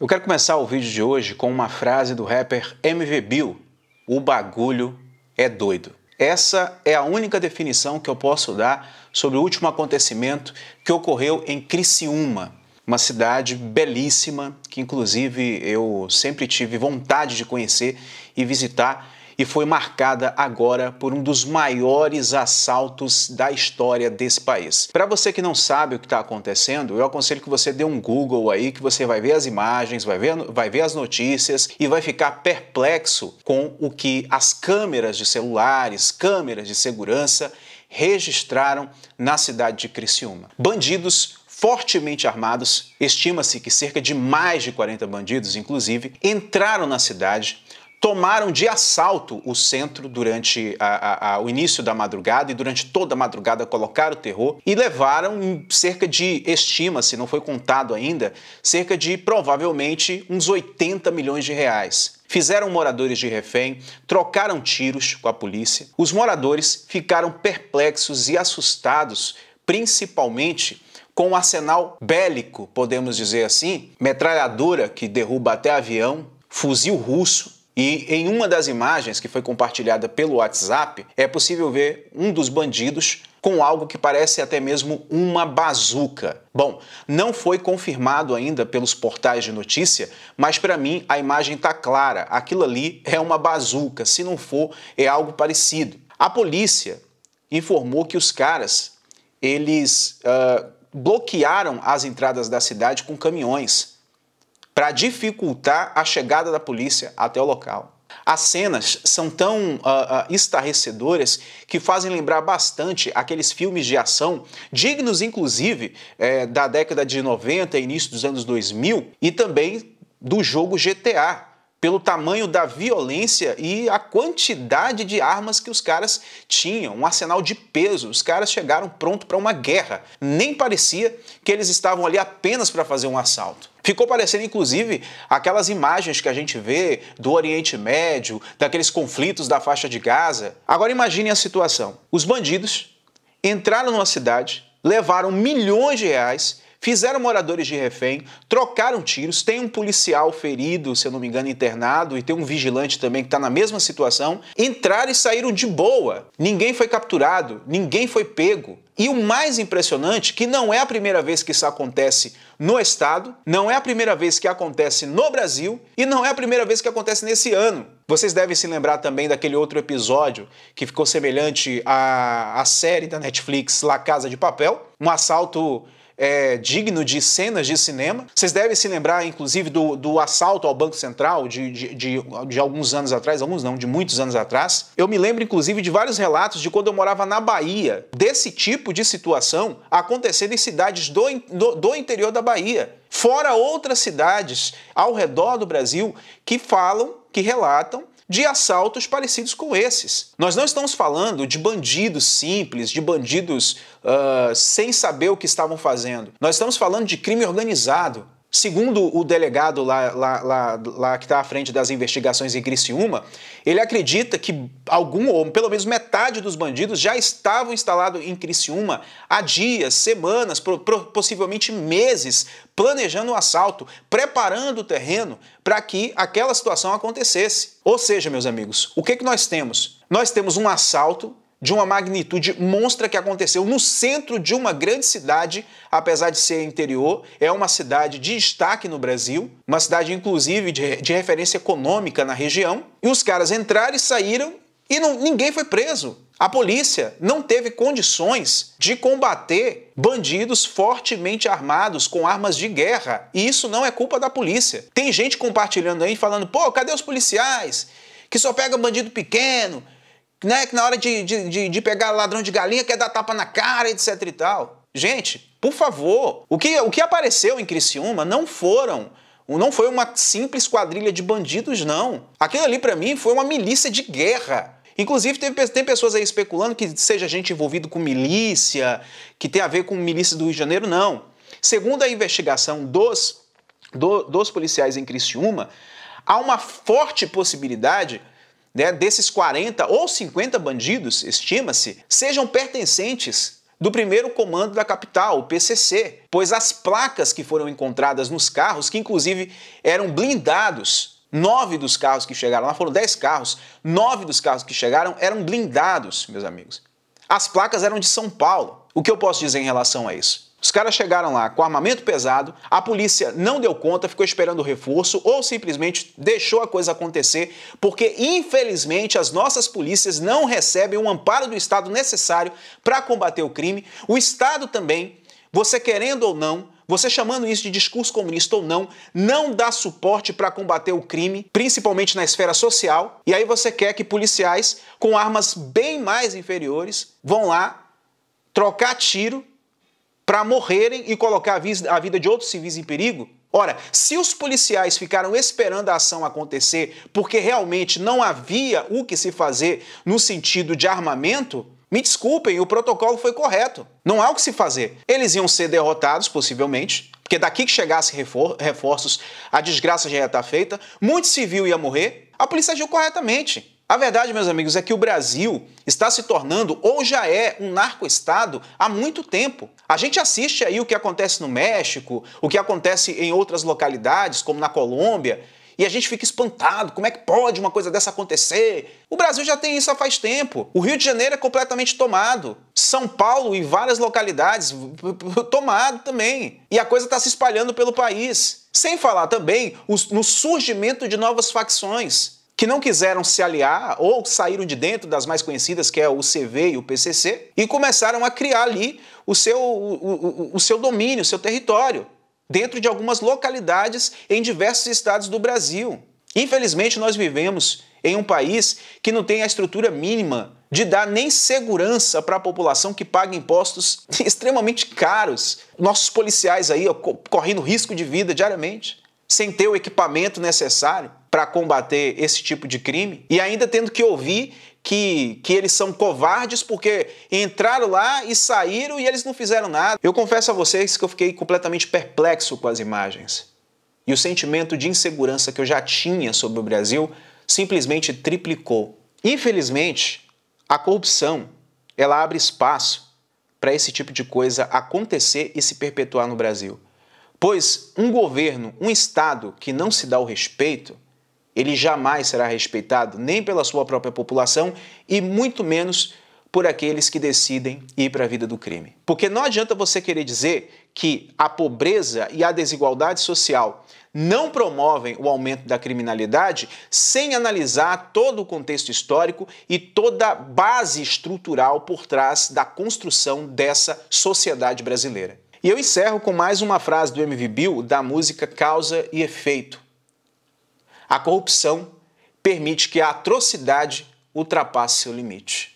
Eu quero começar o vídeo de hoje com uma frase do rapper MV Bill: O bagulho é doido. Essa é a única definição que eu posso dar sobre o último acontecimento que ocorreu em Criciúma, uma cidade belíssima que inclusive eu sempre tive vontade de conhecer e visitar e foi marcada agora por um dos maiores assaltos da história desse país. Para você que não sabe o que está acontecendo, eu aconselho que você dê um Google aí, que você vai ver as imagens, vai ver, vai ver as notícias e vai ficar perplexo com o que as câmeras de celulares, câmeras de segurança registraram na cidade de Criciúma. Bandidos fortemente armados, estima-se que cerca de mais de 40 bandidos, inclusive, entraram na cidade, tomaram de assalto o centro durante a, a, a, o início da madrugada e durante toda a madrugada colocaram o terror e levaram cerca de, estima-se, não foi contado ainda, cerca de provavelmente uns 80 milhões de reais fizeram moradores de refém, trocaram tiros com a polícia. Os moradores ficaram perplexos e assustados, principalmente com o um arsenal bélico, podemos dizer assim, metralhadora que derruba até avião, fuzil russo, e em uma das imagens que foi compartilhada pelo WhatsApp, é possível ver um dos bandidos com algo que parece até mesmo uma bazuca. Bom, não foi confirmado ainda pelos portais de notícia, mas para mim a imagem está clara. Aquilo ali é uma bazuca, se não for, é algo parecido. A polícia informou que os caras eles uh, bloquearam as entradas da cidade com caminhões para dificultar a chegada da polícia até o local. As cenas são tão uh, uh, estarrecedoras que fazem lembrar bastante aqueles filmes de ação, dignos inclusive eh, da década de 90 início dos anos 2000, e também do jogo GTA, pelo tamanho da violência e a quantidade de armas que os caras tinham, um arsenal de peso. Os caras chegaram pronto para uma guerra. Nem parecia que eles estavam ali apenas para fazer um assalto. Ficou parecendo, inclusive, aquelas imagens que a gente vê do Oriente Médio, daqueles conflitos da faixa de Gaza. Agora imagine a situação. Os bandidos entraram numa cidade, levaram milhões de reais fizeram moradores de refém, trocaram tiros, tem um policial ferido, se eu não me engano, internado, e tem um vigilante também que está na mesma situação. Entraram e saíram de boa. Ninguém foi capturado, ninguém foi pego. E o mais impressionante, que não é a primeira vez que isso acontece no estado, não é a primeira vez que acontece no Brasil e não é a primeira vez que acontece nesse ano. Vocês devem se lembrar também daquele outro episódio que ficou semelhante à, à série da Netflix La Casa de Papel, um assalto é, digno de cenas de cinema. Vocês devem se lembrar, inclusive, do, do assalto ao Banco Central de, de, de, de, alguns anos atrás, alguns não, de muitos anos atrás. Eu me lembro, inclusive, de vários relatos de quando eu morava na Bahia, desse tipo de situação acontecendo em cidades do, do, do interior da Bahia, fora outras cidades ao redor do Brasil que falam que relatam de assaltos parecidos com esses. Nós não estamos falando de bandidos simples, de bandidos uh, sem saber o que estavam fazendo. Nós estamos falando de crime organizado, Segundo o delegado lá, lá, lá, lá que está à frente das investigações em Criciúma, ele acredita que algum, ou pelo menos metade dos bandidos já estavam instalados em Criciúma há dias, semanas, possivelmente meses, planejando o assalto, preparando o terreno para que aquela situação acontecesse. Ou seja, meus amigos, o que, que nós temos? Nós temos um assalto de uma magnitude monstra que aconteceu no centro de uma grande cidade, apesar de ser interior, é uma cidade de destaque no Brasil, uma cidade inclusive de, de referência econômica na região. E os caras entraram e saíram e não, ninguém foi preso. A polícia não teve condições de combater bandidos fortemente armados com armas de guerra. E isso não é culpa da polícia. Tem gente compartilhando aí falando: pô, cadê os policiais? Que só pega bandido pequeno, né, que na hora de, de, de, pegar ladrão de galinha quer dar tapa na cara, etc e tal. Gente, por favor, o que, o que apareceu em Criciúma não foram, não foi uma simples quadrilha de bandidos, não. Aquilo ali para mim foi uma milícia de guerra. Inclusive, teve, tem pessoas aí especulando que seja gente envolvida com milícia, que tem a ver com milícia do Rio de Janeiro, não. Segundo a investigação dos, do, dos policiais em Criciúma, há uma forte possibilidade né, desses 40 ou 50 bandidos, estima-se, sejam pertencentes do primeiro comando da capital, o PCC, pois as placas que foram encontradas nos carros, que inclusive eram blindados, nove dos carros que chegaram lá, foram dez carros, nove dos carros que chegaram eram blindados, meus amigos. As placas eram de São Paulo. O que eu posso dizer em relação a isso? Os caras chegaram lá com armamento pesado, a polícia não deu conta, ficou esperando o reforço ou simplesmente deixou a coisa acontecer, porque infelizmente as nossas polícias não recebem o amparo do Estado necessário para combater o crime. O Estado também, você querendo ou não, você chamando isso de discurso comunista ou não, não dá suporte para combater o crime, principalmente na esfera social. E aí você quer que policiais com armas bem mais inferiores vão lá trocar tiro para morrerem e colocar a vida de outros civis em perigo? Ora, se os policiais ficaram esperando a ação acontecer porque realmente não havia o que se fazer no sentido de armamento, me desculpem, o protocolo foi correto. Não há o que se fazer. Eles iam ser derrotados, possivelmente, porque daqui que chegasse refor reforços, a desgraça já ia estar tá feita, muito civil ia morrer. A polícia agiu corretamente. A verdade, meus amigos, é que o Brasil está se tornando ou já é um narco-estado há muito tempo. A gente assiste aí o que acontece no México, o que acontece em outras localidades, como na Colômbia, e a gente fica espantado, como é que pode uma coisa dessa acontecer? O Brasil já tem isso há faz tempo. O Rio de Janeiro é completamente tomado. São Paulo e várias localidades tomado também. E a coisa está se espalhando pelo país. Sem falar também no surgimento de novas facções que não quiseram se aliar ou saíram de dentro das mais conhecidas, que é o CV e o PCC, e começaram a criar ali o seu, o, o, o seu domínio, o seu território, dentro de algumas localidades em diversos estados do Brasil. Infelizmente, nós vivemos em um país que não tem a estrutura mínima de dar nem segurança para a população que paga impostos extremamente caros. Nossos policiais aí ó, correndo risco de vida diariamente sem ter o equipamento necessário para combater esse tipo de crime e ainda tendo que ouvir que, que eles são covardes porque entraram lá e saíram e eles não fizeram nada. Eu confesso a vocês que eu fiquei completamente perplexo com as imagens. E o sentimento de insegurança que eu já tinha sobre o Brasil simplesmente triplicou. Infelizmente, a corrupção ela abre espaço para esse tipo de coisa acontecer e se perpetuar no Brasil. Pois um governo, um Estado que não se dá o respeito, ele jamais será respeitado nem pela sua própria população e muito menos por aqueles que decidem ir para a vida do crime. Porque não adianta você querer dizer que a pobreza e a desigualdade social não promovem o aumento da criminalidade sem analisar todo o contexto histórico e toda a base estrutural por trás da construção dessa sociedade brasileira. E eu encerro com mais uma frase do MV Bill da música Causa e Efeito. A corrupção permite que a atrocidade ultrapasse seu limite.